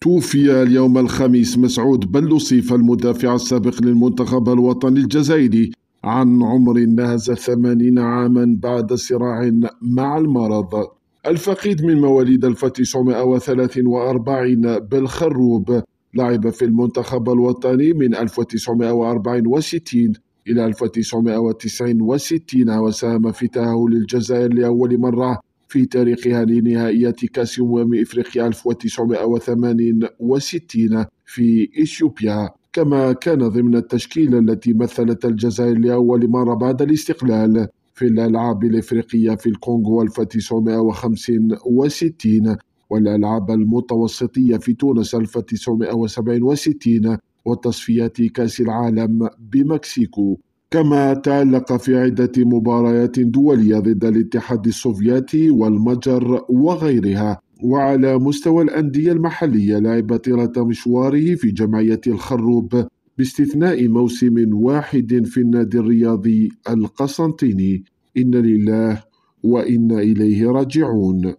توفي اليوم الخميس مسعود بلوصيف المدافع السابق للمنتخب الوطني الجزائري عن عمر ناهز ثمانين عاما بعد صراع مع المرض الفقيد من مواليد 1943 بالخروب لعب في المنتخب الوطني من 1964 إلى 1969 وساهم في تأهل الجزائر لأول مرة في تاريخها لنهائيات كأس أمم إفريقيا 1968 في إثيوبيا كما كان ضمن التشكيلة التي مثلت الجزائر لأول مرة بعد الاستقلال في الألعاب الإفريقية في الكونغو 1965 والألعاب المتوسطية في تونس 1967 وتصفيات كأس العالم بمكسيكو كما تألق في عدة مباريات دولية ضد الاتحاد السوفيتي والمجر وغيرها وعلى مستوى الأندية المحلية لعب طيلة مشواره في جمعية الخروب باستثناء موسم واحد في النادي الرياضي القسنطيني إن لله وإن إليه راجعون